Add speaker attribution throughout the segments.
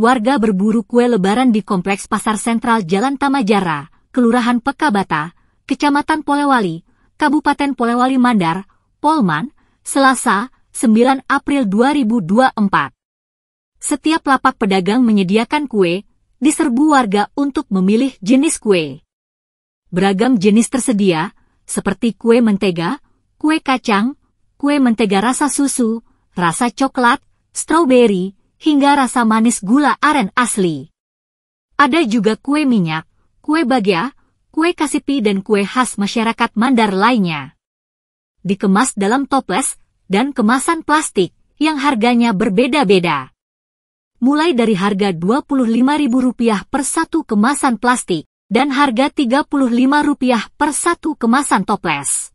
Speaker 1: warga berburu kue lebaran di Kompleks Pasar Sentral Jalan Tamajara, Kelurahan Pekabata, Kecamatan Polewali, Kabupaten Polewali Mandar, Polman, Selasa, 9 April 2024. Setiap lapak pedagang menyediakan kue, diserbu warga untuk memilih jenis kue. Beragam jenis tersedia, seperti kue mentega, kue kacang, kue mentega rasa susu, rasa coklat, strawberry hingga rasa manis gula aren asli. Ada juga kue minyak, kue bagia, kue kasipi dan kue khas masyarakat Mandar lainnya. Dikemas dalam toples dan kemasan plastik yang harganya berbeda-beda. Mulai dari harga Rp25.000 per satu kemasan plastik dan harga rp 35000 per satu kemasan toples.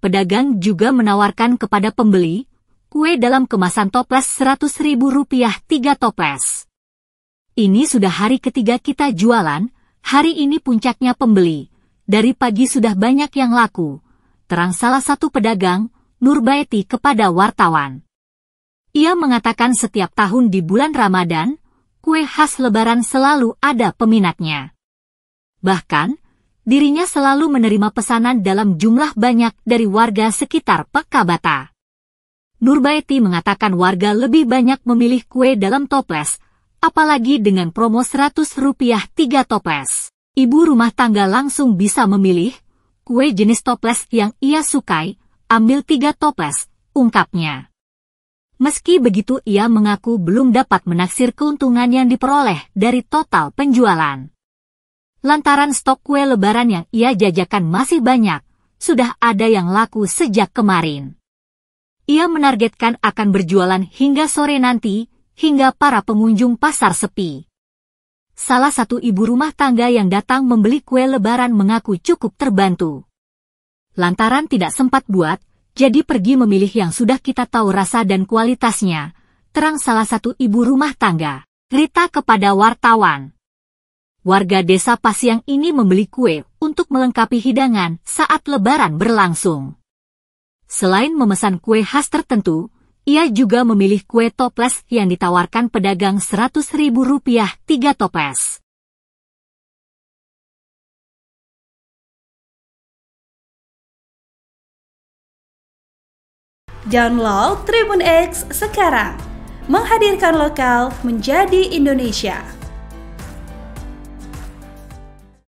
Speaker 1: Pedagang juga menawarkan kepada pembeli kue dalam kemasan toples Rp100.000 3 toples. Ini sudah hari ketiga kita jualan, hari ini puncaknya pembeli. Dari pagi sudah banyak yang laku, terang salah satu pedagang, Nurbaeti kepada wartawan. Ia mengatakan setiap tahun di bulan Ramadan, kue khas lebaran selalu ada peminatnya. Bahkan, dirinya selalu menerima pesanan dalam jumlah banyak dari warga sekitar Pekabata. Nurbaeti mengatakan warga lebih banyak memilih kue dalam toples, apalagi dengan promo Rp100 tiga toples. Ibu rumah tangga langsung bisa memilih kue jenis toples yang ia sukai, ambil tiga toples, ungkapnya. Meski begitu ia mengaku belum dapat menaksir keuntungan yang diperoleh dari total penjualan. Lantaran stok kue lebaran yang ia jajakan masih banyak, sudah ada yang laku sejak kemarin. Ia menargetkan akan berjualan hingga sore nanti, hingga para pengunjung pasar sepi. Salah satu ibu rumah tangga yang datang membeli kue lebaran mengaku cukup terbantu. Lantaran tidak sempat buat, jadi pergi memilih yang sudah kita tahu rasa dan kualitasnya, terang salah satu ibu rumah tangga, Rita kepada wartawan. Warga desa Pasiang ini membeli kue untuk melengkapi hidangan saat lebaran berlangsung. Selain memesan kue khas tertentu, ia juga memilih kue toples yang ditawarkan pedagang Rp100.000 tiga toples. Download Tribun X sekarang. Menghadirkan lokal menjadi Indonesia.